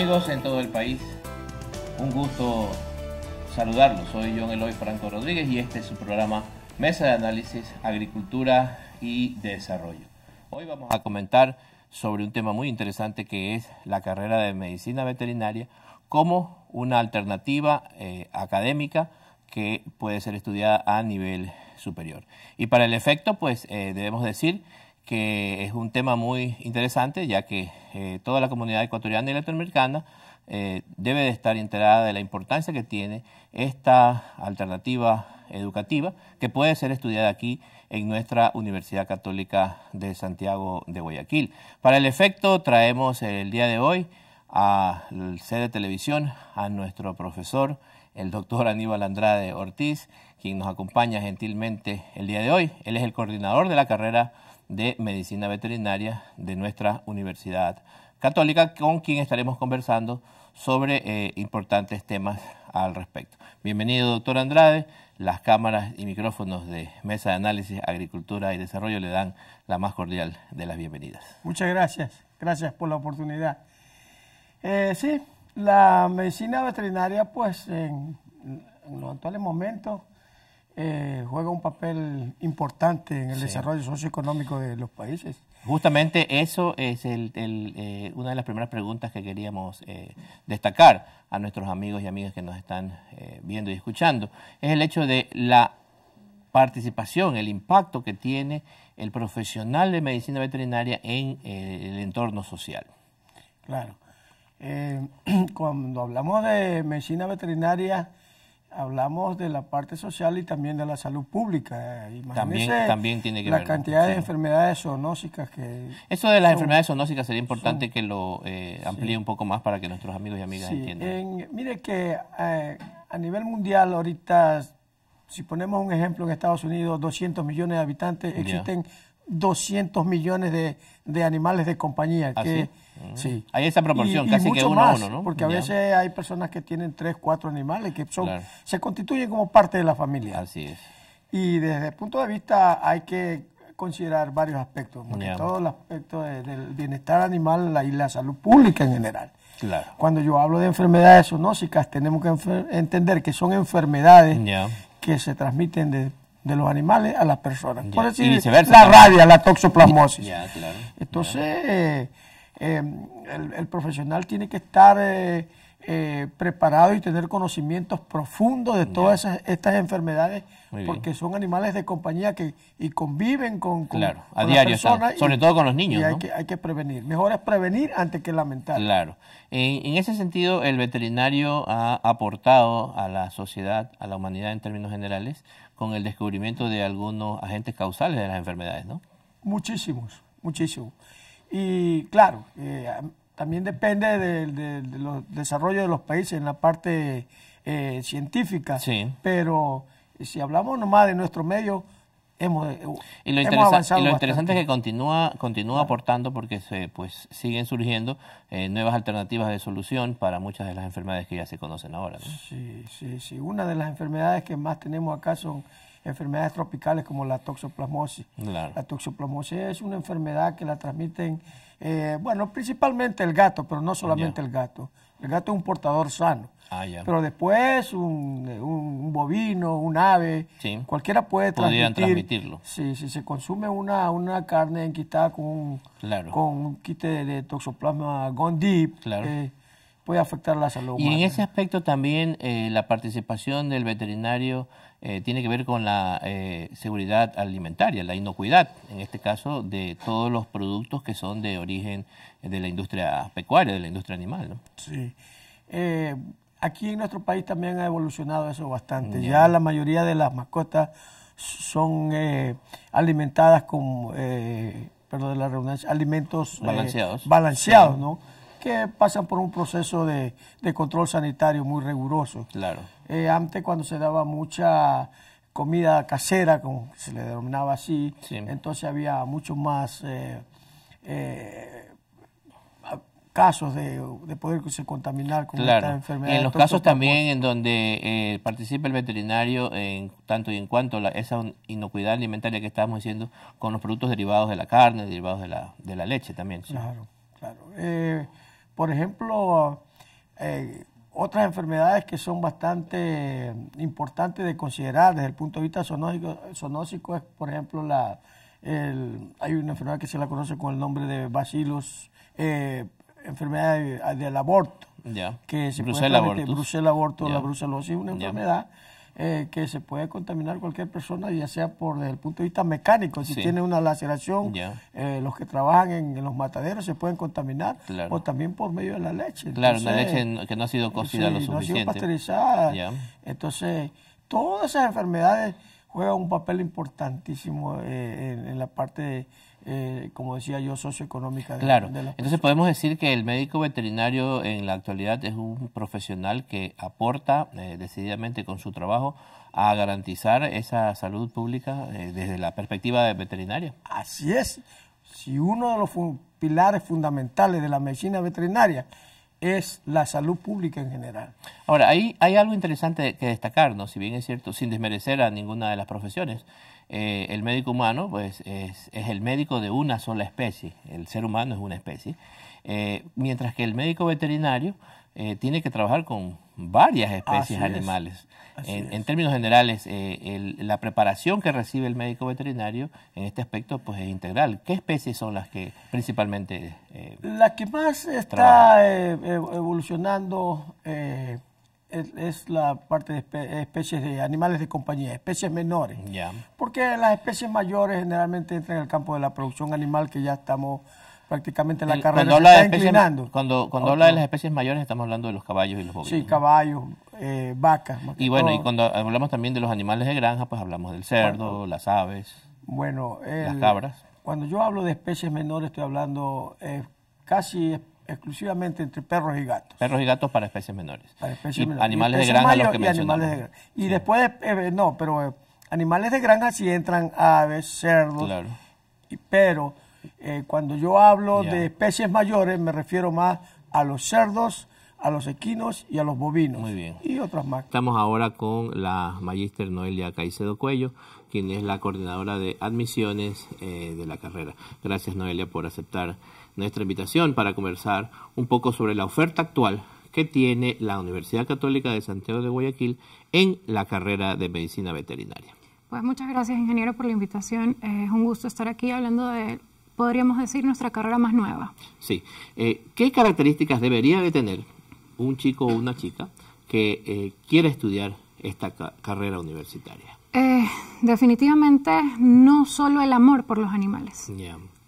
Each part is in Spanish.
amigos en todo el país, un gusto saludarlos. Soy John Eloy Franco Rodríguez y este es su programa Mesa de Análisis, Agricultura y Desarrollo. Hoy vamos a comentar sobre un tema muy interesante que es la carrera de medicina veterinaria como una alternativa eh, académica que puede ser estudiada a nivel superior. Y para el efecto, pues eh, debemos decir que es un tema muy interesante, ya que eh, toda la comunidad ecuatoriana y latinoamericana eh, debe de estar enterada de la importancia que tiene esta alternativa educativa que puede ser estudiada aquí en nuestra Universidad Católica de Santiago de Guayaquil. Para el efecto, traemos el día de hoy al sede de Televisión a nuestro profesor, el doctor Aníbal Andrade Ortiz, quien nos acompaña gentilmente el día de hoy. Él es el coordinador de la carrera de Medicina Veterinaria de nuestra Universidad Católica, con quien estaremos conversando sobre eh, importantes temas al respecto. Bienvenido, doctor Andrade. Las cámaras y micrófonos de Mesa de Análisis, Agricultura y Desarrollo le dan la más cordial de las bienvenidas. Muchas gracias, gracias por la oportunidad. Eh, sí, la medicina veterinaria, pues en los actuales momentos, eh, juega un papel importante en el desarrollo socioeconómico de los países. Justamente eso es el, eh, una de las primeras preguntas que queríamos eh, destacar a nuestros amigos y amigas que nos están viendo y escuchando. Es el hecho de la participación, el impacto que tiene el profesional de medicina veterinaria en el entorno social. Claro. cuando hablamos de medicina veterinaria, hablamos de la parte social y también de la salud pública. Eh, también, tiene que la cantidad de enfermedades zoonósicas que... Eso de las enfermedades zoonósicas sería importante que lo eh, amplíe un poco más para que nuestros amigos y amigas entiendan. mire que eh, a nivel mundial ahorita, si ponemos un ejemplo en Estados Unidos, 200 millones de habitantes, existen... 200 millones de, de animales de compañía. Ah, que, sí? Hay esa proporción, casi que uno a uno, ¿no? Porque a veces hay personas que tienen tres, cuatro animales que son, se constituyen como parte de la familia. Así es. Y desde el punto de vista hay que considerar varios aspectos, sobre todo el aspecto del bienestar animal y la salud pública en general. Claro. Cuando yo hablo de enfermedades zoonóticas tenemos que entender que son enfermedades que se transmiten desde, de los animales a las personas. Por decir, la rabia, la toxoplasmosis. Entonces, eh, eh, el, profesional tiene que estar eh, preparado y tener conocimientos profundos de todas estas enfermedades, porque son animales de compañía que y conviven con, claro, a diario, sobre todo con los niños. Y hay, que, prevenir. Mejor es prevenir antes que lamentar. Claro. en ese sentido, el veterinario ha aportado a la sociedad, a la humanidad en términos generales, con el descubrimiento de algunos agentes causales de las enfermedades, ¿no? Muchísimos, muchísimos. Y claro, eh, también depende del desarrollo de los países en la parte eh, científica, pero eh, si hablamos nomás de nuestro medio, eh, y lo, interesante es que continúa, aportando porque pues, siguen surgiendo eh, nuevas alternativas de solución para muchas de las enfermedades que ya se conocen ahora. Sí, sí, sí. Una de las enfermedades que más tenemos acá son enfermedades tropicales como la toxoplasmosis. La toxoplasmosis es una enfermedad que la transmiten, eh, bueno, principalmente el gato, pero no solamente el gato. El gato es un portador sano Ah, Pero después un, un, bovino, un ave, cualquiera puede transmitirlo. Si, se consume una, una carne enquistada con un, claro. con un quite de, toxoplasma gondii, claro. Eh, puede afectar la salud humana. Y en ese aspecto también eh, la participación del veterinario eh, tiene que ver con la seguridad alimentaria, la inocuidad, en este caso, de todos los productos que son de origen de la industria pecuaria, de la industria animal. Sí aquí en nuestro país también ha evolucionado eso bastante. Ya la mayoría de las mascotas son eh, alimentadas con, eh, la alimentos eh, balanceados, balanceados ¿no? Que pasan por un proceso de, control sanitario muy riguroso. Claro. Eh, antes cuando se daba mucha comida casera, como se le denominaba así, entonces había mucho más... Eh, casos de, de poderse contaminar con claro. esta enfermedad. en los casos también en donde eh, participa el veterinario en tanto y en cuanto a esa inocuidad alimentaria que estamos diciendo con los productos derivados de la carne, derivados de la, de la leche también. Claro, claro. Eh, por ejemplo, eh, otras enfermedades que son bastante importantes de considerar desde el punto de vista zoonótico, es, por ejemplo, la, hay una enfermedad que se la conoce con el nombre de bacilos eh, enfermedad de, ah, del aborto. Que se puede, Brucela aborto, la brucelosis, una enfermedad eh, que se puede contaminar cualquier persona, ya sea por desde el punto de vista mecánico, si tiene una laceración, eh, los que trabajan en, los mataderos se pueden contaminar, o también por medio de la leche. Claro, la leche que no ha sido eh, cocida lo suficiente. No ha sido pasteurizada. Entonces, todas esas enfermedades juegan un papel importantísimo en, en, la parte de eh, como decía yo, socioeconómica. De, claro. Entonces podemos decir que el médico veterinario en la actualidad es un profesional que aporta eh, decididamente con su trabajo a garantizar esa salud pública eh, desde la perspectiva de veterinaria. Así es. Si uno de los pilares fundamentales de la medicina veterinaria es la salud pública en general. Ahora, ahí hay algo interesante que destacar, si bien es cierto, sin desmerecer a ninguna de las profesiones, eh, el médico humano pues, es, el médico de una sola especie, el ser humano es una especie, eh, mientras que el médico veterinario eh, tiene que trabajar con varias especies animales. En, términos generales, la preparación que recibe el médico veterinario en este aspecto pues, es integral. ¿Qué especies son las que principalmente... las que más está evolucionando es la parte de especies de animales de compañía, especies menores. Porque las especies mayores generalmente entran en el campo de la producción animal que ya estamos prácticamente en la carrera cuando habla, de especies, Cuando, habla de las especies mayores estamos hablando de los caballos y los bovinos. Sí, caballos, eh, vacas. y bueno, y cuando hablamos también de los animales de granja, pues hablamos del cerdo, las aves, bueno, las cabras. Cuando yo hablo de especies menores estoy hablando eh, casi exclusivamente entre perros y gatos. Perros y gatos para especies menores. y Animales de granja, que Y, después, eh, no, pero eh, animales de granja sí entran aves, cerdos. Claro. pero eh, cuando yo hablo de especies mayores, me refiero más a los cerdos, a los equinos y a los bovinos. Muy bien. Y otras más. Estamos ahora con la magíster Noelia Caicedo Cuello, quien es la coordinadora de admisiones de la carrera. Gracias, Noelia, por aceptar nuestra invitación para conversar un poco sobre la oferta actual que tiene la Universidad Católica de Santiago de Guayaquil en la carrera de medicina veterinaria. Pues muchas gracias, ingeniero, por la invitación. Es un gusto estar aquí hablando de, podríamos decir, nuestra carrera más nueva. Sí. Eh, ¿Qué características debería de tener un chico o una chica que eh, quiera estudiar esta carrera universitaria? Eh, definitivamente no solo el amor por los animales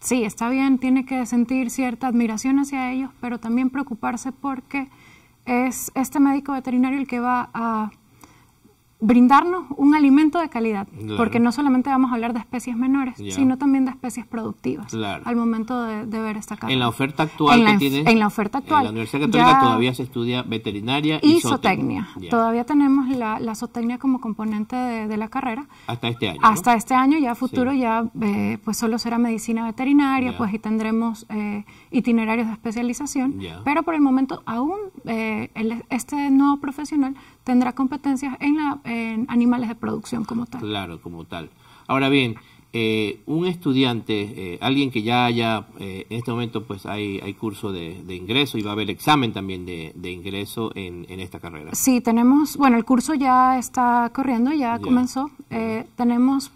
sí, está bien, tiene que sentir cierta admiración hacia ellos, pero también preocuparse porque es este médico veterinario el que va a brindarnos un alimento de calidad, porque no solamente vamos a hablar de especies menores, sino también de especies productivas al momento de, ver esta carrera. En la oferta actual en que la, en la oferta actual. En la Universidad Católica todavía se estudia veterinaria y, zootecnia. Todavía tenemos la, zootecnia como componente de, la carrera. Hasta este año. Hasta este año, ya futuro, ya eh, pues solo será medicina veterinaria, pues y tendremos eh, itinerarios de especialización, pero por el momento aún eh, este nuevo profesional tendrá competencias en, la, en animales de producción como tal. Claro, como tal. Ahora bien, eh, un estudiante, eh, alguien que ya haya, eh, en este momento pues hay, curso de, ingreso y va a haber examen también de, ingreso en, esta carrera. Sí, tenemos, bueno, el curso ya está corriendo, ya, comenzó. tenemos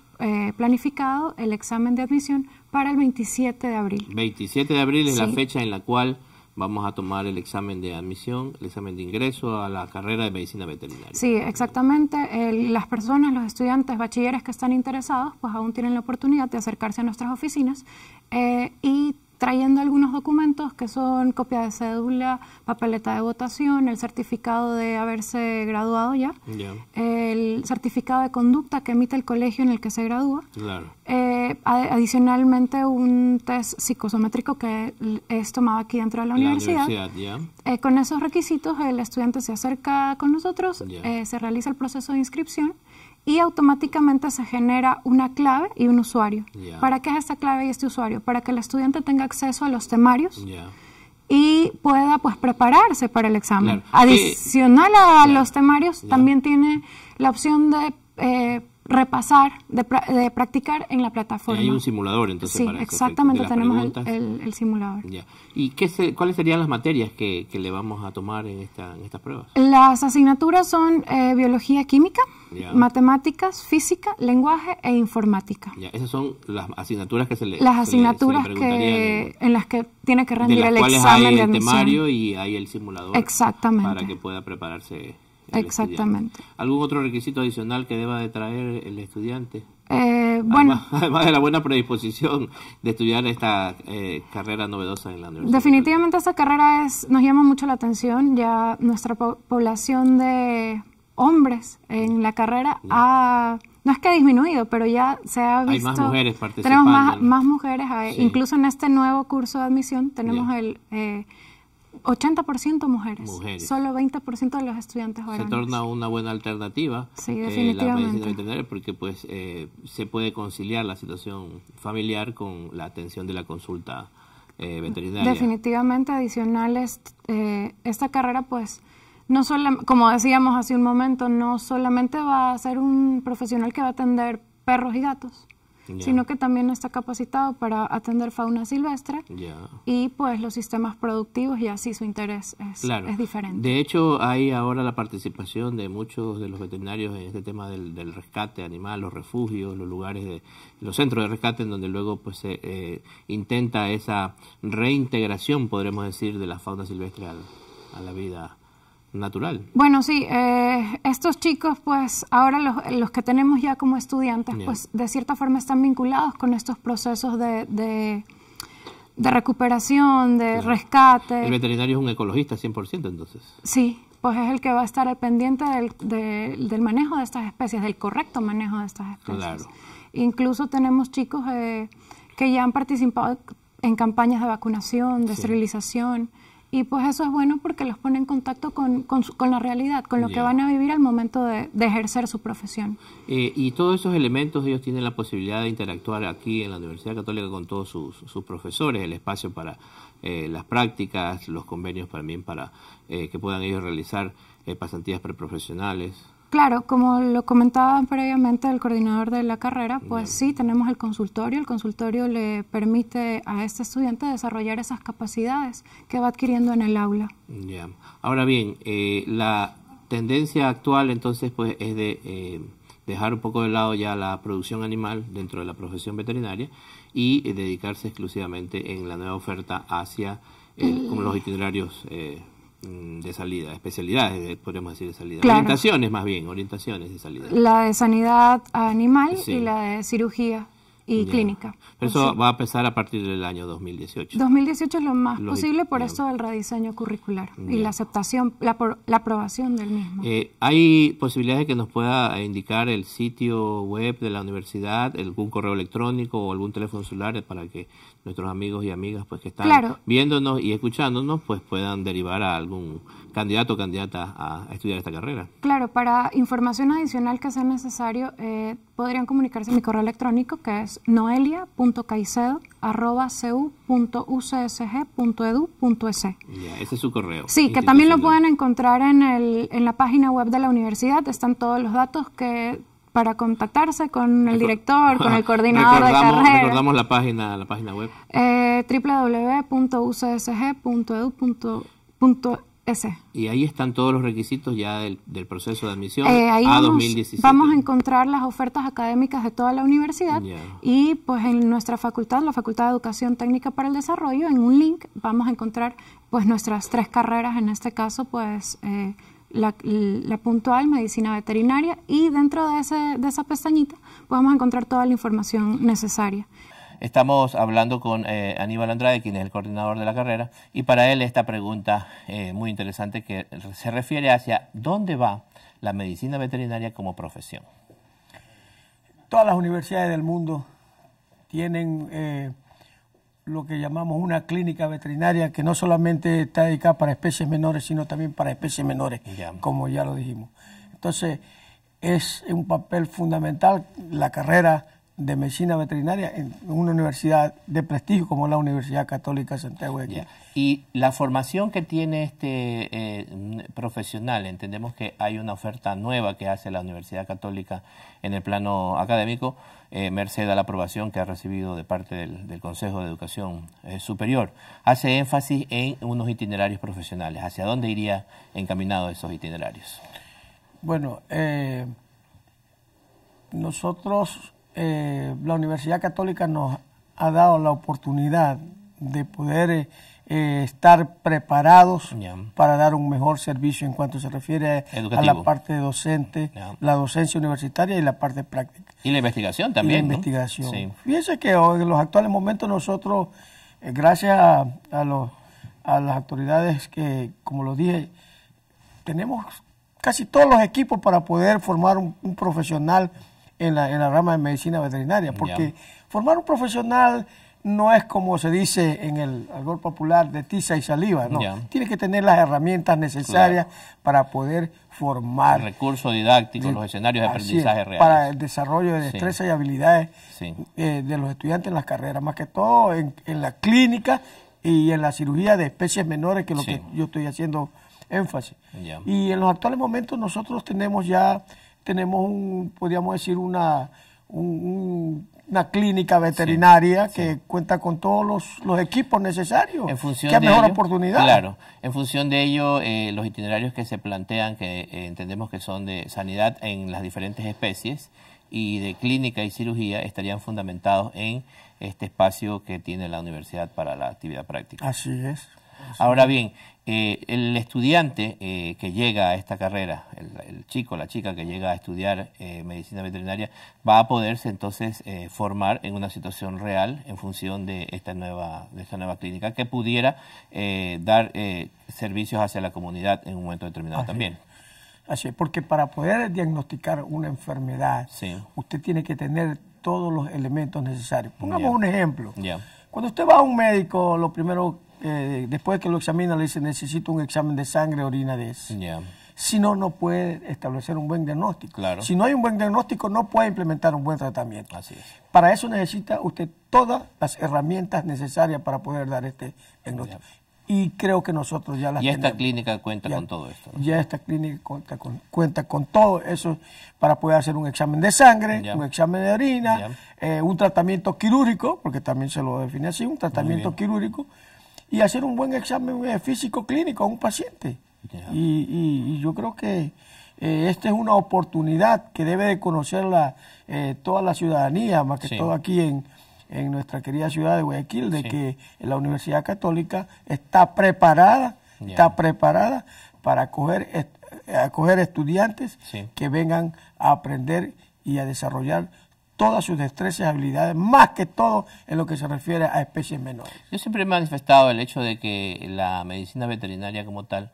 planificado el examen de admisión para el 27 de abril. 27 de abril es la fecha en la cual vamos a tomar el examen de admisión, el examen de ingreso a la carrera de medicina veterinaria. Sí, exactamente. las personas, los estudiantes, bachilleres que están interesados, pues aún tienen la oportunidad de acercarse a nuestras oficinas eh, y trayendo algunos documentos que son copia de cédula, papeleta de votación, el certificado de haberse graduado ya, el certificado de conducta que emite el colegio en el que se gradúa, eh, adicionalmente un test psicosométrico que es tomado aquí dentro de la, universidad. Eh, con esos requisitos el estudiante se acerca con nosotros, eh, se realiza el proceso de inscripción y automáticamente se genera una clave y un usuario. ¿Para qué es esta clave y este usuario? Para que el estudiante tenga acceso a los temarios. y pueda pues prepararse para el examen. Adicional a los temarios, también tiene la opción de eh, repasar, de, practicar en la plataforma. Y hay un simulador, entonces, sí, exactamente, tenemos el, simulador. ¿Y cuáles serían las materias que, le vamos a tomar en, esta, prueba estas pruebas? Las asignaturas son eh, biología química, matemáticas, física, lenguaje e informática. Ya. Esas son las asignaturas que se le Las asignaturas que, en, las que tiene que rendir de las el cuales hay el temario y hay el simulador. Exactamente. Para que pueda prepararse Exactamente. ¿Algún otro requisito adicional que deba de traer el estudiante? Eh, bueno, además, de la buena predisposición de estudiar esta eh, carrera novedosa en la universidad. Definitivamente esta carrera nos llama mucho la atención, ya nuestra población de hombres en la carrera ha no es que ha disminuido, pero ya se ha visto. Hay más mujeres participando. Tenemos más, mujeres, incluso en este nuevo curso de admisión tenemos el eh, 80% mujeres, mujeres, Solo 20% de los estudiantes Se torna una buena alternativa eh, la medicina veterinaria porque pues eh, se puede conciliar la situación familiar con la atención de la consulta eh, veterinaria. Definitivamente adicionales esta carrera pues no solo, como decíamos hace un momento, no solamente va a ser un profesional que va a atender perros y gatos, sino que también está capacitado para atender fauna silvestre y pues los sistemas productivos y así su interés es, diferente. De hecho, hay ahora la participación de muchos de los veterinarios en este tema del, rescate animal, los refugios, los lugares, de, los centros de rescate en donde luego pues se eh, intenta esa reintegración, podremos decir, de la fauna silvestre a la vida natural. Bueno, sí, eh, estos chicos, pues ahora los, que tenemos ya como estudiantes, pues de cierta forma están vinculados con estos procesos de, de, recuperación, de rescate. El veterinario es un ecologista 100% entonces. Sí, pues es el que va a estar al pendiente del, manejo de estas especies, del correcto manejo de estas especies. Incluso tenemos chicos eh, que ya han participado en campañas de vacunación, de esterilización. Y pues eso es bueno porque los pone en contacto con, la realidad, con lo que van a vivir al momento de, ejercer su profesión. Eh, y todos esos elementos ellos tienen la posibilidad de interactuar aquí en la Universidad Católica con todos sus, sus profesores, el espacio para eh, las prácticas, los convenios también para eh, que puedan ellos realizar pasantías preprofesionales. Claro, como lo comentaba previamente el coordinador de la carrera, pues sí, tenemos el consultorio. El consultorio le permite a este estudiante desarrollar esas capacidades que va adquiriendo en el aula. Ya. Ahora bien, eh, la tendencia actual entonces pues es de eh, dejar un poco de lado ya la producción animal dentro de la profesión veterinaria y eh, dedicarse exclusivamente en la nueva oferta hacia los mm. itinerarios Mm, de salida, especialidades, podríamos decir, de salida. Orientaciones más bien, orientaciones de salida. La de sanidad animal y la de cirugía y clínica. eso va a empezar a partir del año 2018. 2018 es lo más posible, por eso el rediseño curricular y la aceptación, la, aprobación del mismo. Eh, ¿Hay posibilidades que nos pueda indicar el sitio web de la universidad, algún correo electrónico o algún teléfono celular para que nuestros amigos y amigas pues que están viéndonos y escuchándonos pues puedan derivar a algún candidato o candidata a, estudiar esta carrera. Claro, para información adicional que sea necesario, eh, podrían comunicarse a mi correo electrónico que es noelia.caicedo.cu.ucsg.edu.es. E ese es su correo. Sí, que también lo pueden encontrar en, la página web de la universidad, están todos los datos que para contactarse con el director, con el coordinador de carrera. Recordamos la página, la página web. Eh, www.ucsg.edu.es y ahí están todos los requisitos ya del, proceso de admisión eh, ahí a vamos, Vamos a encontrar las ofertas académicas de toda la universidad y pues en nuestra facultad, la Facultad de Educación Técnica para el Desarrollo, en un link vamos a encontrar pues nuestras tres carreras, en este caso pues eh, la, puntual, medicina veterinaria y dentro de, ese, de esa pestañita podemos pues, encontrar toda la información necesaria. Estamos hablando con eh, Aníbal Andrade, quien es el coordinador de la carrera, y para él esta pregunta eh, muy interesante que se refiere hacia dónde va la medicina veterinaria como profesión. Todas las universidades del mundo tienen eh, lo que llamamos una clínica veterinaria que no solamente está dedicada para especies menores, sino también para especies menores, como ya lo dijimos. Entonces, es un papel fundamental la carrera de medicina veterinaria en una universidad de prestigio como la Universidad Católica Santiago de Y la formación que tiene este eh, profesional, entendemos que hay una oferta nueva que hace la Universidad Católica en el plano académico, eh, merced a la aprobación que ha recibido de parte del, Consejo de Educación eh, Superior. Hace énfasis en unos itinerarios profesionales. ¿Hacia dónde iría encaminado esos itinerarios? Bueno, nosotros eh, la Universidad Católica nos ha dado la oportunidad de poder eh, eh, estar preparados para dar un mejor servicio en cuanto se refiere a la parte docente, la docencia universitaria y la parte práctica. Y la investigación también. la investigación. Fíjense que en los actuales momentos nosotros, gracias a, las autoridades que, como lo dije, tenemos casi todos los equipos para poder formar un profesional en la, rama de medicina veterinaria, porque formar un profesional no es como se dice en el algor popular de tiza y saliva, Tiene que tener las herramientas necesarias para poder formar. Recursos didácticos, los escenarios de aprendizaje reales. Para el desarrollo de destrezas y habilidades eh, de los estudiantes en las carreras, más que todo en, la clínica y en la cirugía de especies menores, que es lo que yo estoy haciendo énfasis. Y en los actuales momentos nosotros tenemos ya tenemos un, podríamos decir, una, una clínica veterinaria que cuenta con todos los, equipos necesarios. En función ¿Qué mejor oportunidad? Claro, en función de ello, eh, los itinerarios que se plantean, que eh, entendemos que son de sanidad en las diferentes especies y de clínica y cirugía, estarían fundamentados en este espacio que tiene la universidad para la actividad práctica. Así es. Ahora bien, eh, el estudiante eh, que llega a esta carrera, el, chico, la chica que llega a estudiar eh, medicina veterinaria, va a poderse entonces formar en una situación real en función de esta nueva, de esta nueva clínica que pudiera dar servicios hacia la comunidad en un momento determinado también. Así es, porque para poder diagnosticar una enfermedad, usted tiene que tener todos los elementos necesarios. Pongamos un ejemplo. Cuando usted va a un médico, lo primero eh, después que lo examina, le dice, necesito un examen de sangre, orina de eso. Si no, no puede establecer un buen diagnóstico. Si no hay un buen diagnóstico, no puede implementar un buen tratamiento. Para eso necesita usted todas las herramientas necesarias para poder dar este diagnóstico. y creo que nosotros ya las y esta clínica cuenta con todo esto ya esta clínica cuenta con, cuenta con todo eso para poder hacer un examen de sangre un examen de orina eh, un tratamiento quirúrgico porque también se lo define así un tratamiento quirúrgico y hacer un buen examen eh, físico clínico a un paciente. Y, yo creo que eh, esta es una oportunidad que debe de conocer eh, toda la ciudadanía, más que todo aquí en, en, nuestra querida ciudad de Guayaquil, de que la Universidad Católica está preparada, está preparada para acoger, estudiantes que vengan a aprender y a desarrollar todas sus destrezas y habilidades, más que todo en lo que se refiere a especies menores. Yo siempre he manifestado el hecho de que la medicina veterinaria como tal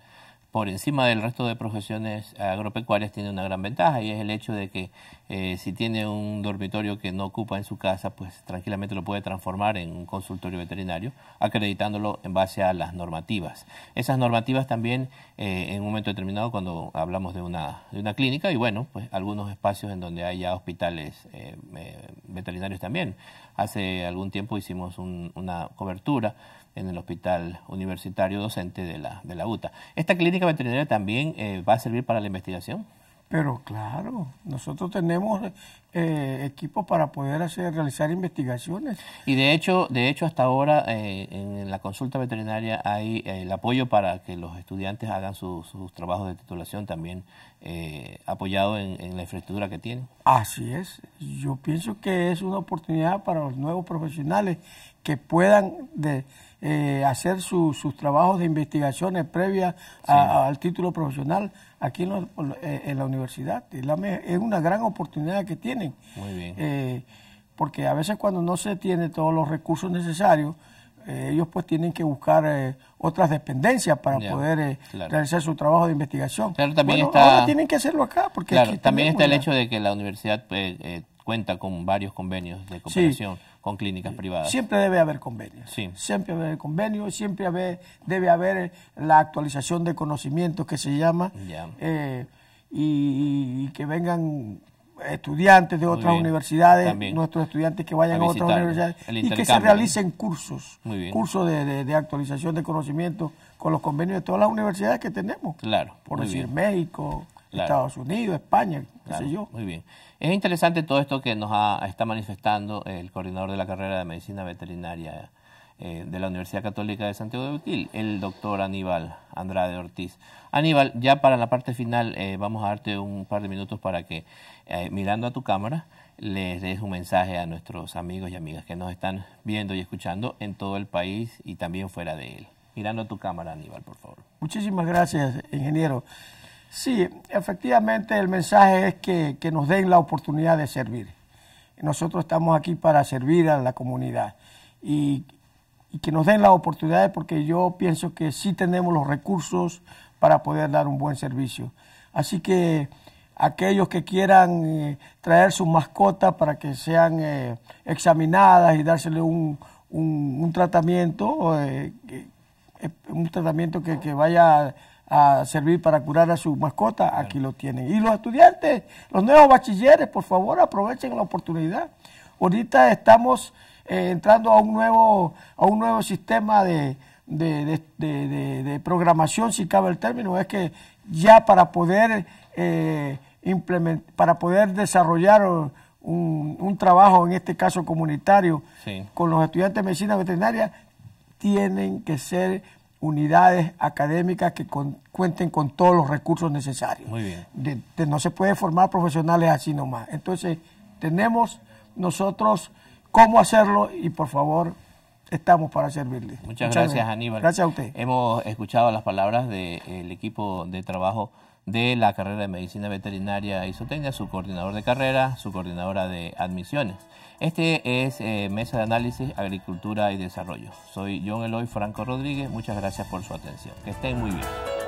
por encima del resto de profesiones agropecuarias tiene una gran ventaja y es el hecho de que eh, si tiene un dormitorio que no ocupa en su casa, pues tranquilamente lo puede transformar en un consultorio veterinario, acreditándolo en base a las normativas. Esas normativas también eh, en un momento determinado cuando hablamos de una, clínica y bueno, pues algunos espacios en donde haya hospitales eh, veterinarios también. Hace algún tiempo hicimos una cobertura en el hospital universitario docente de la, de la UTA. ¿Esta clínica veterinaria también eh, va a servir para la investigación? Pero claro, nosotros tenemos eh, equipos para poder hacer, realizar investigaciones. Y de hecho, de hecho hasta ahora eh, en la consulta veterinaria hay eh, el apoyo para que los estudiantes hagan sus, trabajos de titulación también apoyados apoyado en, en, la infraestructura que tienen. Así es, yo pienso que es una oportunidad para los nuevos profesionales que puedan de, eh, hacer sus trabajos de investigaciones previas al título profesional aquí en, eh, la universidad. es una gran oportunidad que tienen. Muy bien. Eh, porque a veces cuando no se tiene todos los recursos necesarios, ellos pues tienen que buscar otras dependencias para poder realizar su trabajo de investigación. también está, ahora tienen que hacerlo acá. porque también está el hecho de que la universidad pues, cuenta con varios convenios de cooperación con clínicas privadas. Siempre debe haber convenios. Siempre debe haber convenios, siempre debe haber la actualización de conocimientos que se llama eh, y, que vengan estudiantes de otras universidades, nuestros estudiantes que vayan a, otras universidades y que se realicen cursos, cursos de, actualización de conocimiento con los convenios de todas las universidades que tenemos. Claro. Por decir México, Estados Unidos, España, qué sé yo. Muy bien. Es interesante todo esto que nos está manifestando el coordinador de la carrera de Medicina Veterinaria eh, de la Universidad Católica de Santiago de Util, el doctor Aníbal Andrade Ortiz. Aníbal, ya para la parte final eh, vamos a darte un par de minutos para que, eh, mirando a tu cámara, les des un mensaje a nuestros amigos y amigas que nos están viendo y escuchando en todo el país y también fuera de él. Mirando a tu cámara, Aníbal, por favor. Muchísimas gracias, ingeniero. Sí, efectivamente el mensaje es que, nos den la oportunidad de servir. Nosotros estamos aquí para servir a la comunidad y, que nos den las oportunidades porque yo pienso que sí tenemos los recursos para poder dar un buen servicio. Así que aquellos que quieran eh, traer sus mascotas para que sean eh, examinadas y dársele un, un, tratamiento, eh, un tratamiento que, que vaya a servir para curar a su mascota, aquí lo tienen. Y los estudiantes, los nuevos bachilleres, por favor, aprovechen la oportunidad. Ahorita estamos eh, entrando a un nuevo, a un nuevo sistema de, de, programación, si cabe el término, es que ya para poder, eh, para poder desarrollar un, un, trabajo, en este caso comunitario, con los estudiantes de medicina veterinaria, tienen que ser unidades académicas que cuenten con todos los recursos necesarios. Muy bien. no se puede formar profesionales así nomás. Entonces, tenemos nosotros cómo hacerlo y por favor estamos para servirle. Muchas, gracias, Aníbal. Gracias a usted. Hemos escuchado las palabras del equipo de trabajo de la carrera de Medicina Veterinaria y Isotecnia, su coordinador de carrera, su coordinadora de admisiones. Este es eh, Mesa de Análisis, Agricultura y Desarrollo. Soy John Eloy Franco Rodríguez. Muchas gracias por su atención. Que estén muy bien.